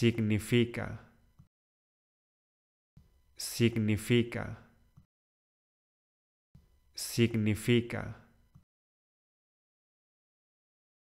significa, significa, significa.